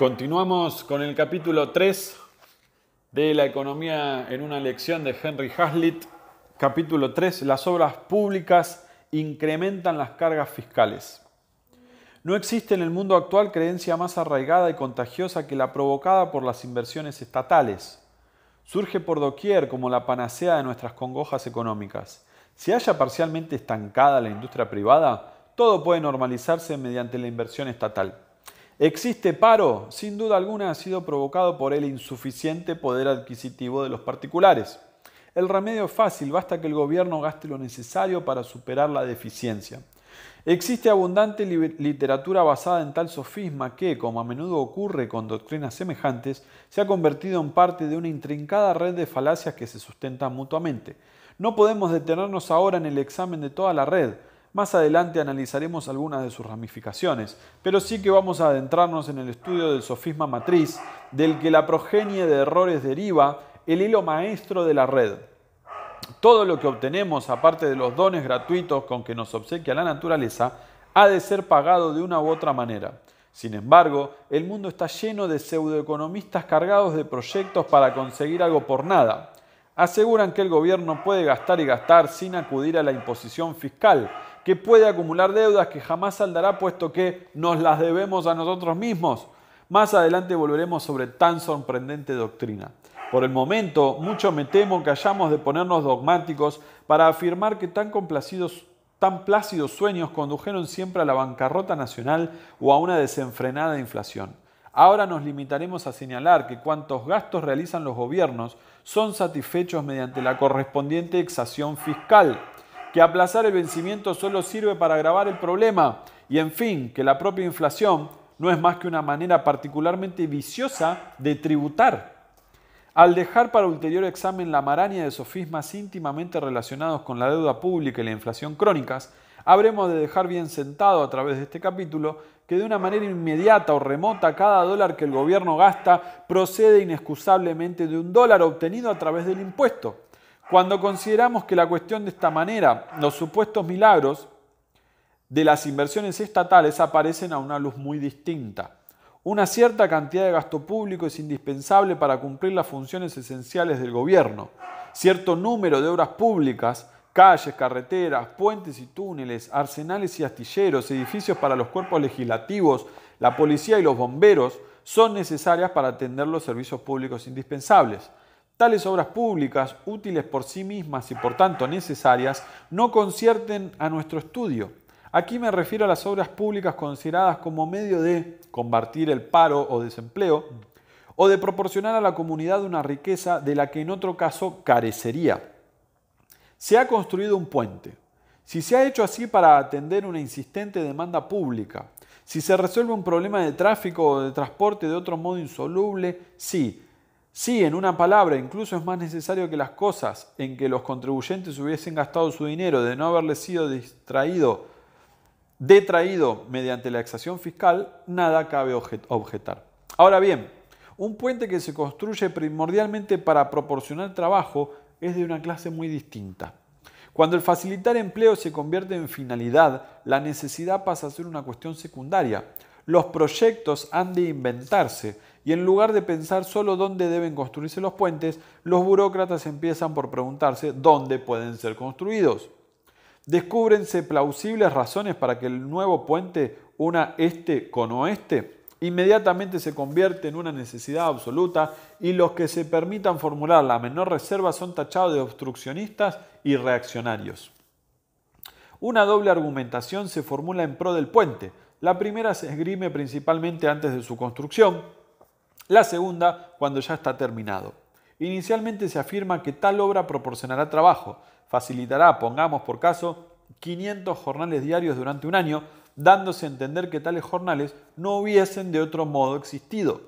Continuamos con el capítulo 3 de La economía en una lección de Henry Hazlitt. Capítulo 3. Las obras públicas incrementan las cargas fiscales. No existe en el mundo actual creencia más arraigada y contagiosa que la provocada por las inversiones estatales. Surge por doquier como la panacea de nuestras congojas económicas. Si haya parcialmente estancada la industria privada, todo puede normalizarse mediante la inversión estatal. ¿Existe paro? Sin duda alguna ha sido provocado por el insuficiente poder adquisitivo de los particulares. El remedio es fácil, basta que el gobierno gaste lo necesario para superar la deficiencia. Existe abundante literatura basada en tal sofisma que, como a menudo ocurre con doctrinas semejantes, se ha convertido en parte de una intrincada red de falacias que se sustentan mutuamente. No podemos detenernos ahora en el examen de toda la red, más adelante analizaremos algunas de sus ramificaciones, pero sí que vamos a adentrarnos en el estudio del sofisma matriz, del que la progenie de errores deriva el hilo maestro de la red. Todo lo que obtenemos, aparte de los dones gratuitos con que nos obsequia la naturaleza, ha de ser pagado de una u otra manera. Sin embargo, el mundo está lleno de pseudoeconomistas cargados de proyectos para conseguir algo por nada. Aseguran que el gobierno puede gastar y gastar sin acudir a la imposición fiscal, que puede acumular deudas que jamás saldará puesto que nos las debemos a nosotros mismos. Más adelante volveremos sobre tan sorprendente doctrina. Por el momento, mucho me temo que hayamos de ponernos dogmáticos para afirmar que tan complacidos tan plácidos sueños condujeron siempre a la bancarrota nacional o a una desenfrenada inflación. Ahora nos limitaremos a señalar que cuantos gastos realizan los gobiernos son satisfechos mediante la correspondiente exacción fiscal, que aplazar el vencimiento solo sirve para agravar el problema y en fin, que la propia inflación no es más que una manera particularmente viciosa de tributar. Al dejar para ulterior examen la maraña de sofismas íntimamente relacionados con la deuda pública y la inflación crónicas, habremos de dejar bien sentado a través de este capítulo que de una manera inmediata o remota cada dólar que el gobierno gasta procede inexcusablemente de un dólar obtenido a través del impuesto cuando consideramos que la cuestión de esta manera, los supuestos milagros de las inversiones estatales aparecen a una luz muy distinta. Una cierta cantidad de gasto público es indispensable para cumplir las funciones esenciales del gobierno. Cierto número de obras públicas, calles, carreteras, puentes y túneles, arsenales y astilleros, edificios para los cuerpos legislativos, la policía y los bomberos, son necesarias para atender los servicios públicos indispensables. Tales obras públicas, útiles por sí mismas y por tanto necesarias, no concierten a nuestro estudio. Aquí me refiero a las obras públicas consideradas como medio de combatir el paro o desempleo o de proporcionar a la comunidad una riqueza de la que en otro caso carecería. Se ha construido un puente. Si se ha hecho así para atender una insistente demanda pública, si se resuelve un problema de tráfico o de transporte de otro modo insoluble, sí, Sí, en una palabra, incluso es más necesario que las cosas en que los contribuyentes hubiesen gastado su dinero de no haberle sido distraído, detraído mediante la exacción fiscal, nada cabe objetar. Ahora bien, un puente que se construye primordialmente para proporcionar trabajo es de una clase muy distinta. Cuando el facilitar empleo se convierte en finalidad, la necesidad pasa a ser una cuestión secundaria. Los proyectos han de inventarse y en lugar de pensar solo dónde deben construirse los puentes, los burócratas empiezan por preguntarse dónde pueden ser construidos. Descúbrense plausibles razones para que el nuevo puente una este con oeste inmediatamente se convierte en una necesidad absoluta y los que se permitan formular la menor reserva son tachados de obstruccionistas y reaccionarios. Una doble argumentación se formula en pro del puente. La primera se esgrime principalmente antes de su construcción, la segunda cuando ya está terminado. Inicialmente se afirma que tal obra proporcionará trabajo, facilitará, pongamos por caso, 500 jornales diarios durante un año, dándose a entender que tales jornales no hubiesen de otro modo existido.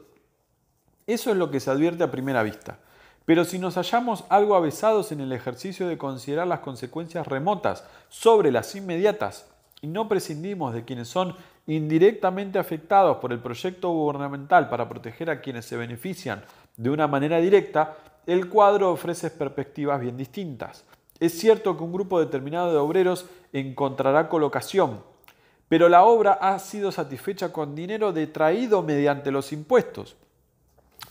Eso es lo que se advierte a primera vista. Pero si nos hallamos algo avesados en el ejercicio de considerar las consecuencias remotas sobre las inmediatas, y no prescindimos de quienes son indirectamente afectados por el proyecto gubernamental para proteger a quienes se benefician de una manera directa, el cuadro ofrece perspectivas bien distintas. Es cierto que un grupo determinado de obreros encontrará colocación, pero la obra ha sido satisfecha con dinero detraído mediante los impuestos.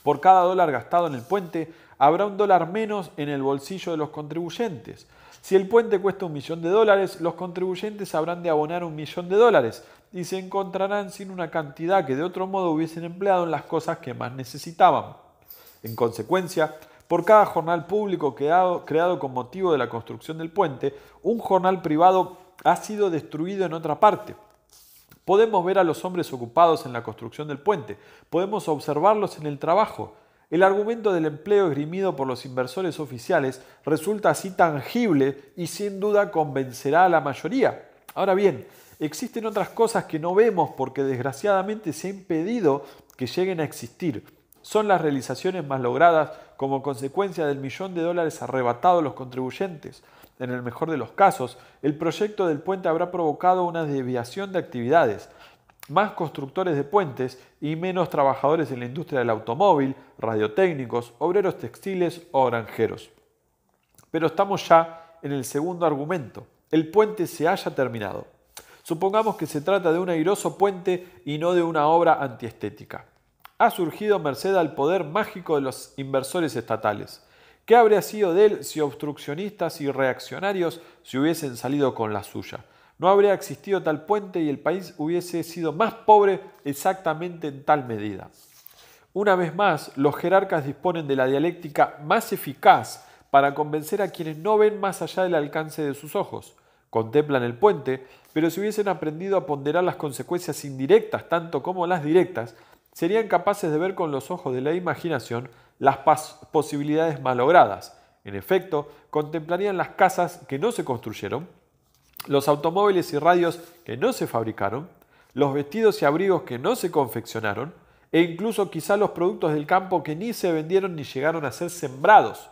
Por cada dólar gastado en el puente, habrá un dólar menos en el bolsillo de los contribuyentes. Si el puente cuesta un millón de dólares, los contribuyentes habrán de abonar un millón de dólares y se encontrarán sin una cantidad que de otro modo hubiesen empleado en las cosas que más necesitaban. En consecuencia, por cada jornal público creado, creado con motivo de la construcción del puente, un jornal privado ha sido destruido en otra parte. Podemos ver a los hombres ocupados en la construcción del puente, podemos observarlos en el trabajo, el argumento del empleo esgrimido por los inversores oficiales resulta así tangible y sin duda convencerá a la mayoría. Ahora bien, existen otras cosas que no vemos porque desgraciadamente se ha impedido que lleguen a existir. Son las realizaciones más logradas como consecuencia del millón de dólares arrebatados a los contribuyentes. En el mejor de los casos, el proyecto del puente habrá provocado una desviación de actividades más constructores de puentes y menos trabajadores en la industria del automóvil, radiotécnicos, obreros textiles o granjeros. Pero estamos ya en el segundo argumento. El puente se haya terminado. Supongamos que se trata de un airoso puente y no de una obra antiestética. Ha surgido merced al poder mágico de los inversores estatales. ¿Qué habría sido de él si obstruccionistas y reaccionarios se hubiesen salido con la suya? No habría existido tal puente y el país hubiese sido más pobre exactamente en tal medida. Una vez más, los jerarcas disponen de la dialéctica más eficaz para convencer a quienes no ven más allá del alcance de sus ojos. Contemplan el puente, pero si hubiesen aprendido a ponderar las consecuencias indirectas tanto como las directas, serían capaces de ver con los ojos de la imaginación las posibilidades malogradas. En efecto, contemplarían las casas que no se construyeron, los automóviles y radios que no se fabricaron, los vestidos y abrigos que no se confeccionaron, e incluso quizá los productos del campo que ni se vendieron ni llegaron a ser sembrados.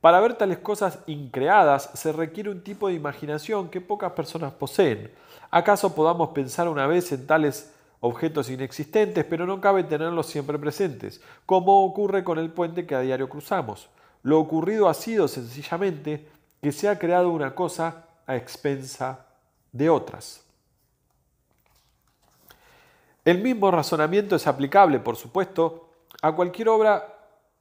Para ver tales cosas increadas se requiere un tipo de imaginación que pocas personas poseen. ¿Acaso podamos pensar una vez en tales objetos inexistentes, pero no cabe tenerlos siempre presentes, como ocurre con el puente que a diario cruzamos? Lo ocurrido ha sido sencillamente que se ha creado una cosa a expensa de otras. El mismo razonamiento es aplicable, por supuesto, a cualquier obra,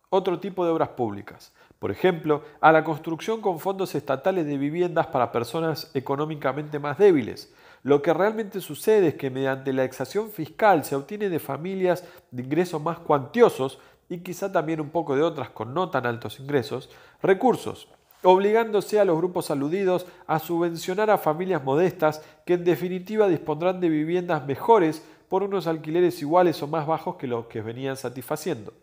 otro tipo de obras públicas. Por ejemplo, a la construcción con fondos estatales de viviendas para personas económicamente más débiles. Lo que realmente sucede es que mediante la exacción fiscal se obtiene de familias de ingresos más cuantiosos y quizá también un poco de otras con no tan altos ingresos, recursos obligándose a los grupos aludidos a subvencionar a familias modestas que en definitiva dispondrán de viviendas mejores por unos alquileres iguales o más bajos que los que venían satisfaciendo.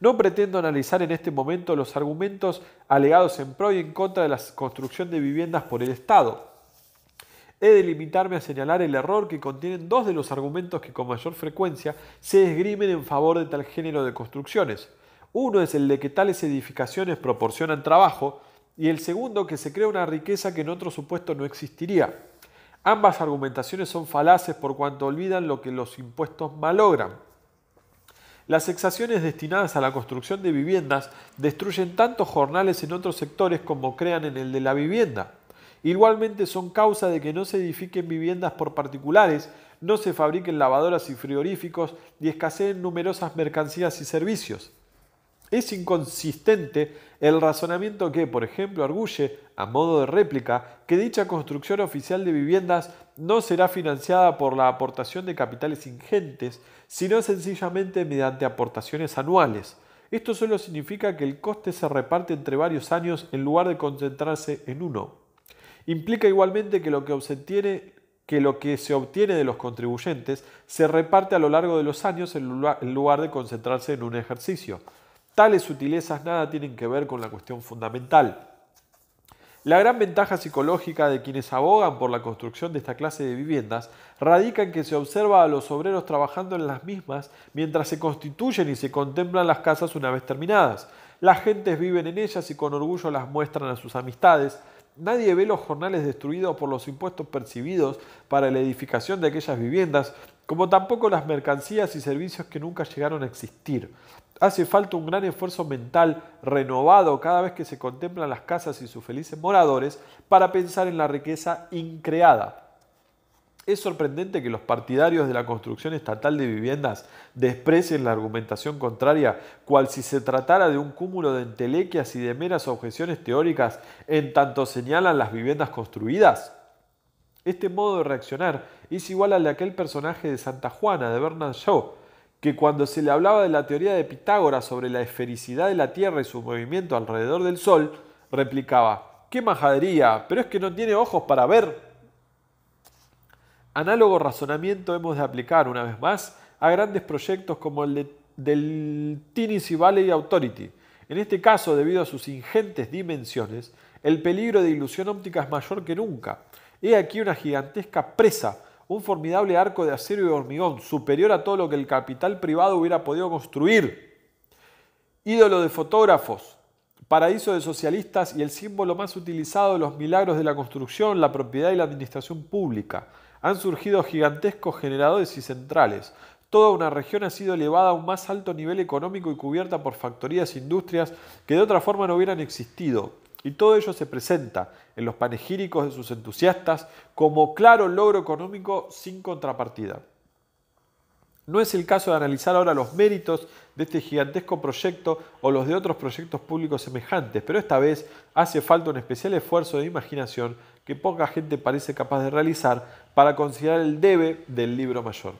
No pretendo analizar en este momento los argumentos alegados en pro y en contra de la construcción de viviendas por el Estado. He de limitarme a señalar el error que contienen dos de los argumentos que con mayor frecuencia se esgrimen en favor de tal género de construcciones. Uno es el de que tales edificaciones proporcionan trabajo, y el segundo que se crea una riqueza que en otro supuesto no existiría. Ambas argumentaciones son falaces por cuanto olvidan lo que los impuestos malogran. Las exacciones destinadas a la construcción de viviendas destruyen tantos jornales en otros sectores como crean en el de la vivienda. Igualmente son causa de que no se edifiquen viviendas por particulares, no se fabriquen lavadoras y frigoríficos y escaseen numerosas mercancías y servicios. Es inconsistente el razonamiento que, por ejemplo, arguye, a modo de réplica, que dicha construcción oficial de viviendas no será financiada por la aportación de capitales ingentes, sino sencillamente mediante aportaciones anuales. Esto solo significa que el coste se reparte entre varios años en lugar de concentrarse en uno. Implica igualmente que lo que, que lo que se obtiene de los contribuyentes se reparte a lo largo de los años en lugar de concentrarse en un ejercicio. Tales sutilezas nada tienen que ver con la cuestión fundamental. La gran ventaja psicológica de quienes abogan por la construcción de esta clase de viviendas radica en que se observa a los obreros trabajando en las mismas mientras se constituyen y se contemplan las casas una vez terminadas. Las gentes viven en ellas y con orgullo las muestran a sus amistades. Nadie ve los jornales destruidos por los impuestos percibidos para la edificación de aquellas viviendas como tampoco las mercancías y servicios que nunca llegaron a existir. Hace falta un gran esfuerzo mental renovado cada vez que se contemplan las casas y sus felices moradores para pensar en la riqueza increada. Es sorprendente que los partidarios de la construcción estatal de viviendas desprecien la argumentación contraria, cual si se tratara de un cúmulo de entelequias y de meras objeciones teóricas en tanto señalan las viviendas construidas. Este modo de reaccionar es igual al de aquel personaje de Santa Juana, de Bernard Shaw, que cuando se le hablaba de la teoría de Pitágoras sobre la esfericidad de la Tierra y su movimiento alrededor del Sol, replicaba, ¡qué majadería! Pero es que no tiene ojos para ver. Análogo razonamiento hemos de aplicar, una vez más, a grandes proyectos como el del del Tennessee Valley Authority. En este caso, debido a sus ingentes dimensiones, el peligro de ilusión óptica es mayor que nunca. He aquí una gigantesca presa, un formidable arco de acero y hormigón, superior a todo lo que el capital privado hubiera podido construir. Ídolo de fotógrafos, paraíso de socialistas y el símbolo más utilizado de los milagros de la construcción, la propiedad y la administración pública. Han surgido gigantescos generadores y centrales. Toda una región ha sido elevada a un más alto nivel económico y cubierta por factorías e industrias que de otra forma no hubieran existido. Y todo ello se presenta en los panegíricos de sus entusiastas como claro logro económico sin contrapartida. No es el caso de analizar ahora los méritos de este gigantesco proyecto o los de otros proyectos públicos semejantes, pero esta vez hace falta un especial esfuerzo de imaginación que poca gente parece capaz de realizar para considerar el debe del libro mayor.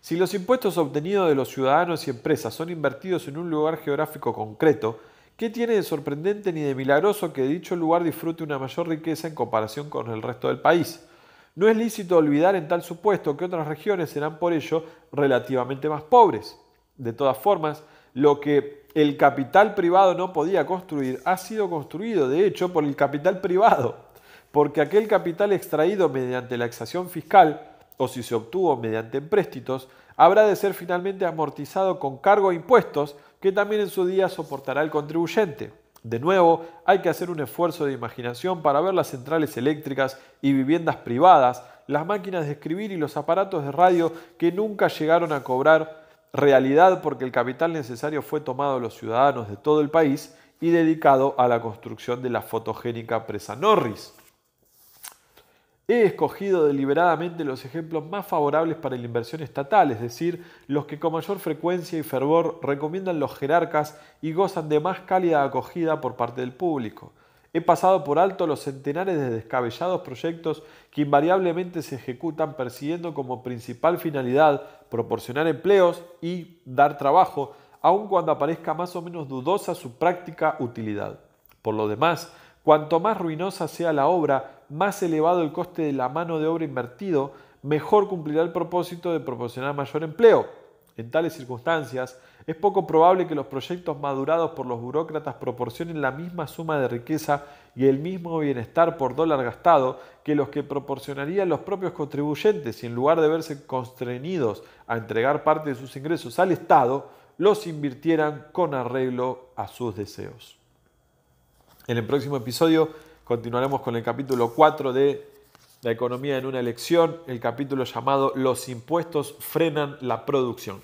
Si los impuestos obtenidos de los ciudadanos y empresas son invertidos en un lugar geográfico concreto, ¿Qué tiene de sorprendente ni de milagroso que dicho lugar disfrute una mayor riqueza en comparación con el resto del país? No es lícito olvidar en tal supuesto que otras regiones serán por ello relativamente más pobres. De todas formas, lo que el capital privado no podía construir ha sido construido, de hecho, por el capital privado, porque aquel capital extraído mediante la exacción fiscal, o si se obtuvo mediante empréstitos, habrá de ser finalmente amortizado con cargo a e impuestos que también en su día soportará el contribuyente. De nuevo, hay que hacer un esfuerzo de imaginación para ver las centrales eléctricas y viviendas privadas, las máquinas de escribir y los aparatos de radio que nunca llegaron a cobrar realidad porque el capital necesario fue tomado a los ciudadanos de todo el país y dedicado a la construcción de la fotogénica presa Norris. He escogido deliberadamente los ejemplos más favorables para la inversión estatal, es decir, los que con mayor frecuencia y fervor recomiendan los jerarcas y gozan de más cálida acogida por parte del público. He pasado por alto los centenares de descabellados proyectos que invariablemente se ejecutan persiguiendo como principal finalidad proporcionar empleos y dar trabajo, aun cuando aparezca más o menos dudosa su práctica utilidad. Por lo demás, cuanto más ruinosa sea la obra, más elevado el coste de la mano de obra invertido, mejor cumplirá el propósito de proporcionar mayor empleo. En tales circunstancias, es poco probable que los proyectos madurados por los burócratas proporcionen la misma suma de riqueza y el mismo bienestar por dólar gastado que los que proporcionarían los propios contribuyentes y en lugar de verse constreñidos a entregar parte de sus ingresos al Estado, los invirtieran con arreglo a sus deseos. En el próximo episodio Continuaremos con el capítulo 4 de La economía en una elección, el capítulo llamado Los impuestos frenan la producción.